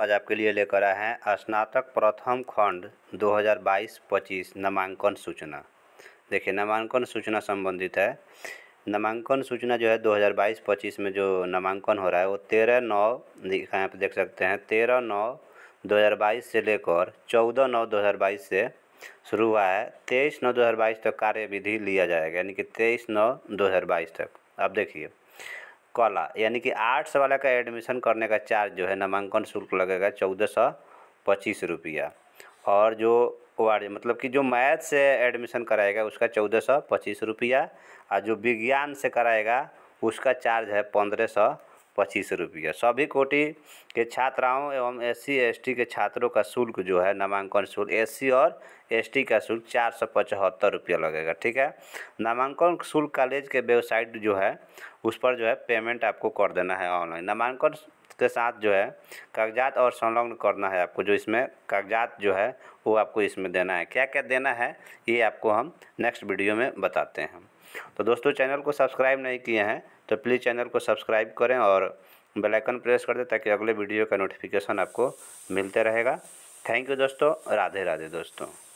आज आपके लिए लेकर आए हैं स्नातक प्रथम खंड 2022-25 नामांकन सूचना देखिए नामांकन सूचना संबंधित है नामांकन सूचना जो है 2022-25 में जो नामांकन हो रहा है वो तेरह नौ यहाँ पर देख सकते हैं तेरह नौ 2022 से लेकर चौदह नौ 2022 से शुरू हुआ है तेईस नौ 2022 तक कार्य विधि लिया जाएगा यानी कि तेईस नौ 2022 तक आप देखिए कला यानी कि आर्ट्स वाला का एडमिशन करने का चार्ज जो है नामांकन शुल्क लगेगा चौदह सौ पच्चीस रुपया और जो वार्ड मतलब कि जो मैथ से एडमिशन कराएगा उसका चौदह सौ पच्चीस रुपया और जो विज्ञान से कराएगा उसका चार्ज है पंद्रह सौ पच्चीस रुपये सभी कोटि के छात्राओं एवं एस सी के छात्रों का शुल्क जो है नामांकन शुल्क एस और एस का शुल्क चार सौ पचहत्तर रुपया लगेगा ठीक है नामांकन शुल्क कॉलेज के वेबसाइट जो है उस पर जो है पेमेंट आपको कर देना है ऑनलाइन नामांकन के साथ जो है कागजात और संलग्न करना है आपको जो इसमें कागजात जो है वो आपको इसमें देना है क्या क्या देना है ये आपको हम नेक्स्ट वीडियो में बताते हैं तो दोस्तों चैनल को सब्सक्राइब नहीं किए हैं तो प्लीज़ चैनल को सब्सक्राइब करें और बेल आइकन प्रेस कर दें ताकि अगले वीडियो का नोटिफिकेशन आपको मिलते रहेगा थैंक यू दोस्तों राधे राधे दोस्तों